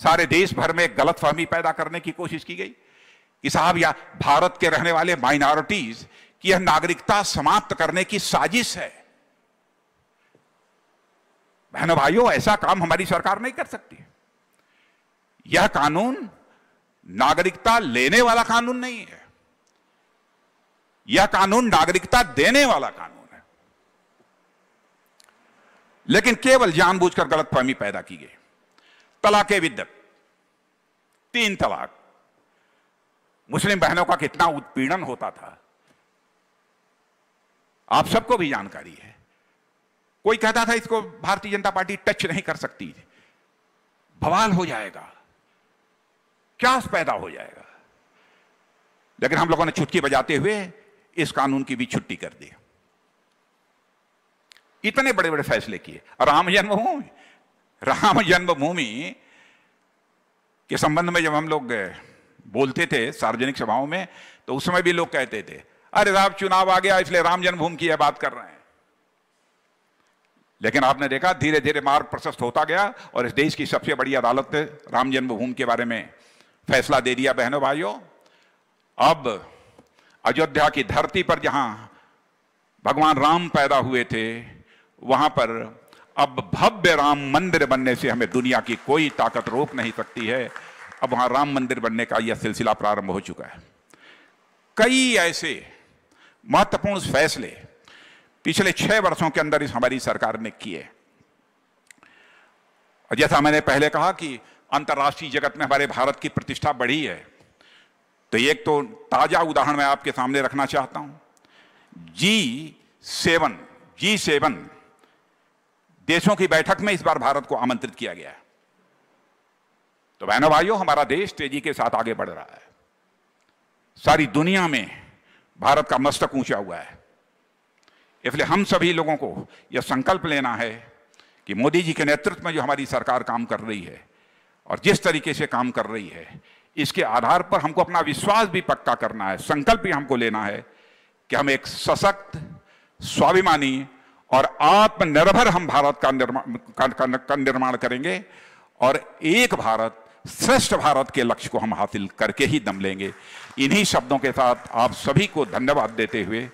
सारे देश भर में गलत फहमी पैदा करने की कोशिश की गई कि साहब या भारत के रहने वाले माइनॉरिटीज की यह नागरिकता समाप्त करने की साजिश है बहनों भाइयों ऐसा काम हमारी सरकार नहीं कर सकती यह कानून नागरिकता लेने वाला कानून नहीं है यह कानून नागरिकता देने वाला कानून है लेकिन केवल जानबूझकर गलतफहमी पैदा की गई तलाक विद्यत तीन तलाक मुस्लिम बहनों का कितना उत्पीड़न होता था आप सबको भी जानकारी है कोई कहता था इसको भारतीय जनता पार्टी टच नहीं कर सकती भवाल हो जाएगा क्या पैदा हो जाएगा लेकिन हम लोगों ने छुटकी बजाते हुए इस कानून की भी छुट्टी कर दी इतने बड़े बड़े फैसले किए और राम जन्मभूमि राम जन्मभूमि के संबंध में जब हम लोग बोलते थे सार्वजनिक सभाओं में तो उस समय भी लोग कहते थे अरे साहब चुनाव आ गया इसलिए राम जन्मभूमि की यह बात कर रहे हैं लेकिन आपने देखा धीरे धीरे मार्ग प्रशस्त होता गया और इस देश की सबसे बड़ी अदालत ने राम जन्मभूमि के बारे में फैसला दे दिया बहनों भाइयों अब अयोध्या की धरती पर जहां भगवान राम पैदा हुए थे वहां पर अब भव्य राम मंदिर बनने से हमें दुनिया की कोई ताकत रोक नहीं सकती है अब वहां राम मंदिर बनने का यह सिलसिला प्रारंभ हो चुका है कई ऐसे महत्वपूर्ण फैसले पिछले छह वर्षों के अंदर इस हमारी सरकार ने किए जैसा मैंने पहले कहा कि अंतर्राष्ट्रीय जगत में हमारे भारत की प्रतिष्ठा बढ़ी है तो एक तो ताजा उदाहरण मैं आपके सामने रखना चाहता हूं जी सेवन जी सेवन देशों की बैठक में इस बार भारत को आमंत्रित किया गया है तो बहनों भाइयों हमारा देश तेजी के साथ आगे बढ़ रहा है सारी दुनिया में भारत का मस्तक ऊंचा हुआ है इसलिए हम सभी लोगों को यह संकल्प लेना है कि मोदी जी के नेतृत्व में जो हमारी सरकार काम कर रही है और जिस तरीके से काम कर रही है इसके आधार पर हमको अपना विश्वास भी पक्का करना है संकल्प भी हमको लेना है कि हम एक सशक्त स्वाभिमानी और आत्मनिर्भर हम भारत का निर्माण का, का, का निर्माण करेंगे और एक भारत श्रेष्ठ भारत के लक्ष्य को हम हासिल करके ही दम लेंगे इन्हीं शब्दों के साथ आप सभी को धन्यवाद देते हुए